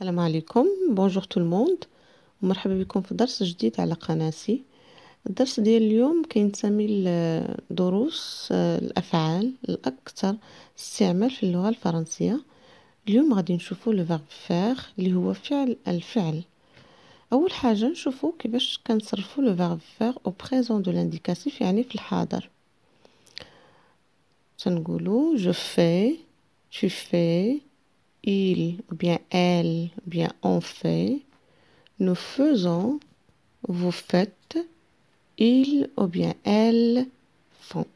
السلام عليكم بونجور تو الموند ومرحبا بكم في درس جديد على قناتي الدرس ديال اليوم كينتمي لدروس آه، الافعال الاكثر استعمال في اللغه الفرنسيه اليوم غادي نشوفوا لو فيرب فير اللي هو فعل الفعل اول حاجه نشوفوا كيفاش كنصرفوا لو فيرب فير او بريزون دو لانديكاسيف يعني في الحاضر تنقولوا جو في tu fais il ou bien elle ou bien on fait, nous faisons, vous faites, il ou bien elle font.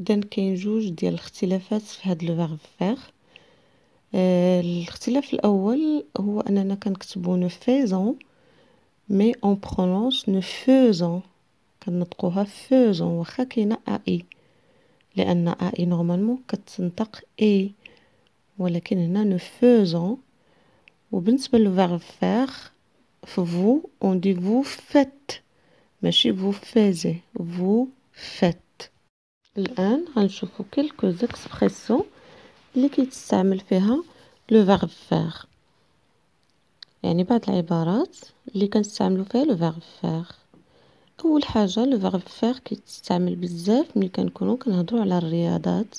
إذا كاين جوج ديال الاختلافات في nous الفيرب فيغ الاختلاف الأول هو أننا كنكتبو prononce, nous faisons, اون nous nous فوزون واخا كاينه اي لأن اي نورمالمون كتنطق اي ولكن هنا نو فوزون وبالنسبة للفيرب فيغ فو اون دي فو فات ماشي فو فازي فو فات الآن غنشوفو كيلكو زيكسبريسيون اللي كيتستعمل فيها لو فيرب فيغ يعني بعض العبارات اللي كنستعملو فيها لو فيرب فيغ اول حاجه لو فيرب فيغ كيتستعمل بزاف ملي كنكونو كنهضرو على الرياضات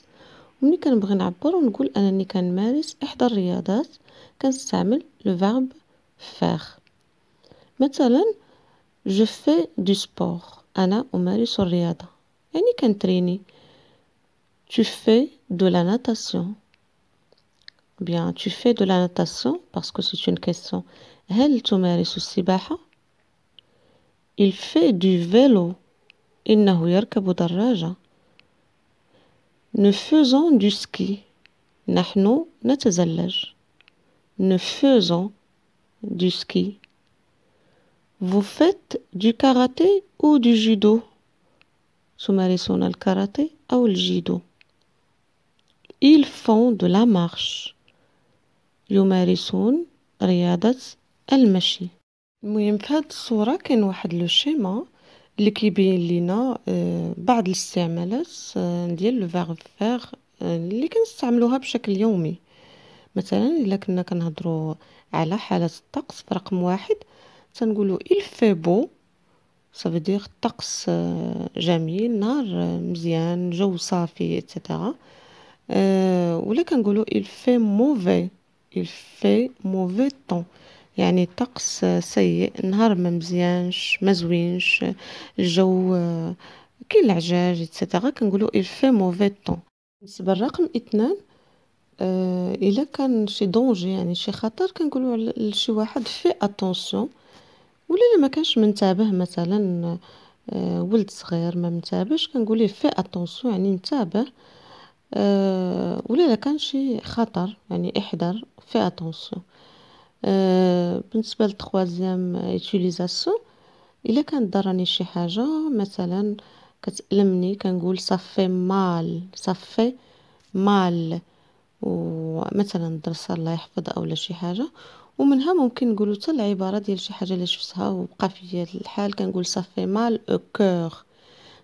ملي كنبغي نعبر ونقول انني كنمارس احدى الرياضات كنستعمل لو فيرب فير مثلا جو في دو سبور انا امارس الرياضه يعني كنتريني tu fais de la natation bien tu fais de la natation parce que c'est une question هل تمارس السباحه il fait du vélo انه يركب دراجه Nous faisons du ski. نحن نتزلج. Nous faisons du ski. Vous faites du karaté ou du judo تمارسون الكاراتيه أو الجيدو. Ils font de la marche. يمارسون رياضة المشي. المهم في هاد الصورة كاين واحد لو شيما اللي كيبين لينا آه، بعض الاستعمالات آه، ديال الفيرب آه، فيغ اللي كنستعملوها بشكل يومي مثلا الا كنا كنهضروا على حاله الطقس رقم واحد تنقولوا il fait beau صافي دير الطقس جميل نهار مزيان جو صافي اتسيتيرا ولا كنقولوا il fait mauvais il fait mauvais temps يعني الطقس سيء نهار ما مزيانش ما زوينش الجو آه، كي العجاج ايتترا كنقولو اي في موفي طون بالنسبه للرقم اثنان آه الا كان شي دونجي يعني شي خطر كنقولوا لشي واحد في اتونسيون ولا الا ما كانش منتبه مثلا آه ولد صغير ما منتبهش كنقول في اتونسيون يعني انتبه آه ولا الا كان شي خطر يعني احذر في اتونسيون آه، بالنسبه للتخوازيام ايتيليزاسيون الا كان ضرني شي حاجه مثلا كتالمني كنقول صافي مال صافي مال ومثلا درس الله يحفظ أو شي حاجه ومنها ممكن نقول حتى العباره ديال شي حاجه اللي شفتها وبقى في الحال كنقول صافي مال او كوغ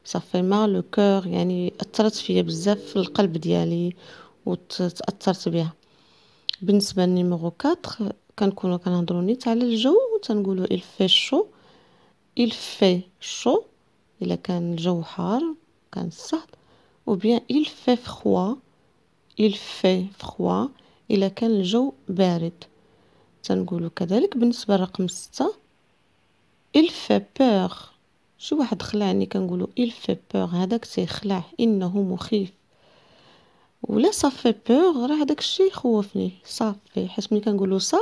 صافي مال أو كوغ يعني اثرت فيا بزاف في القلب ديالي وتاثرت بها بالنسبه للنيميرو 4 كنكونوا كنهضروا نيت على الجو تنقولو il fait chaud il fait chaud الا كان الجو حار كان او بيان il fait froid il fait froid الا كان الجو بارد تنقولوا كذلك بالنسبه لرقم 6 il fait peur شي واحد خلعني كنقولوا il fait peur هذاك تيخلع انه مخيف ولا صافي بور راه هذاك الشيء يخوفني صافي حيت ملي كنقولوا سا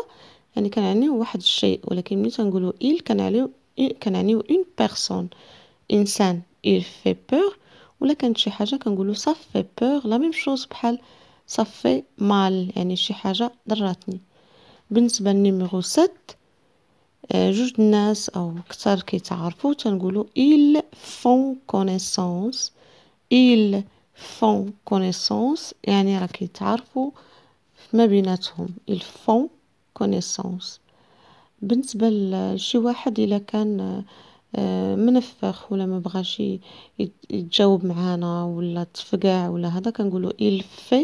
يعني كنعنيو واحد الشيء ولكن ملي كنقولوا il كنعنيو كنعنيو اون بيرسون انسان il fait peur ولا كانت شي حاجه كنقولوا صافي بور لا ميم شوز بحال صافي مال يعني شي حاجه ضراتني بالنسبه للنيميرو 7 آه، جوج الناس او اكثر كيتعرفوا تنقولوا il font connaissance il font connaissance يعني راك يتعرفوا ما بيناتهم ils font connaissance بالنسبة لشي واحد إلا كان آه، منفخ ولا ما بغاش يتجاوب معانا ولا تفقع ولا هذا كنقولوا il fait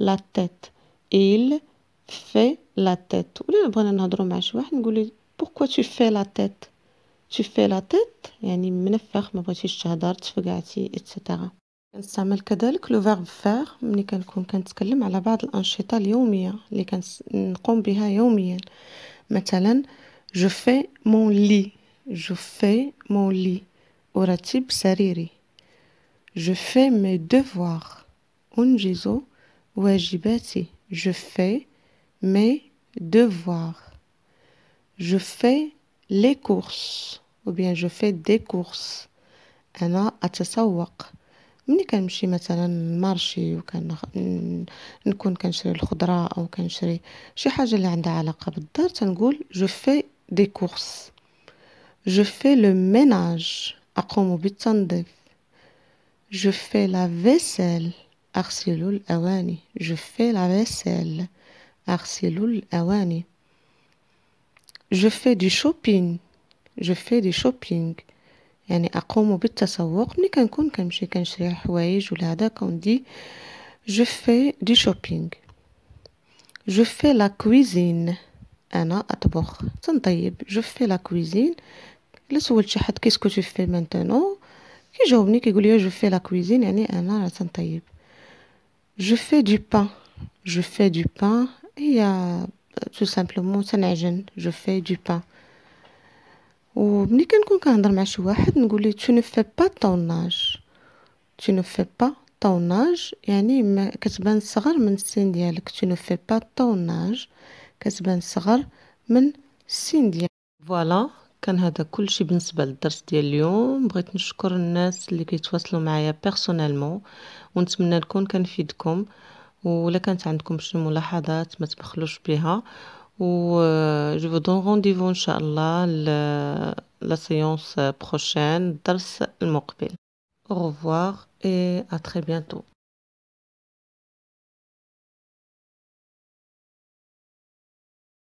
la tête il fait la tête ولا بغينا نهضروا مع شي واحد نقول له pourquoi tu fais la tête tu fais la tête يعني منفخ ما بغيتيش تهضر تفقعتي ايتترا On le verbe faire. fait Je fais mon lit. Je fais mon lit. mes devoirs. Je fais mes devoirs. Je fais les courses. Ou bien Je fais des courses. ملي كنمشي مثلا المارشي وكنخ... نكون كنشري الخضره او كنشري شي حاجه اللي عندها علاقه بالدار تنقول جو في دي كورس جو في لو ميناج اقوم بالتنظيف جو في لا فيسيل اغسل الاواني جو في لا فيسيل اغسل الاواني جو في دي شوبينغ جو في دي شوبينغ Je fais du shopping. Je fais la cuisine. Je fais la cuisine. Qu'est-ce que tu fais maintenant? Je fais la cuisine. Je fais du pain. Je fais du pain. Tout simplement, c'est un jeune. Je fais du pain. وملي كنكون كنهضر مع شي واحد نقول ليه tu في با طوناج تو نو با طوناج يعني ما كتبان صغر من السن ديالك تو نو با طوناج كتبان صغر من السن ديالك فوالا كان هذا كل شيء بالنسبه للدرس ديال اليوم بغيت نشكر الناس اللي كيتواصلوا معايا بيرسونيلمون ونتمنى نكون كنفيدكم ولا كانت عندكم شي ملاحظات ما تبخلوش بها Ou euh, je vous donne rendez-vous, Inch'Allah, la, séance euh, prochaine, Dals al Au revoir et à très bientôt.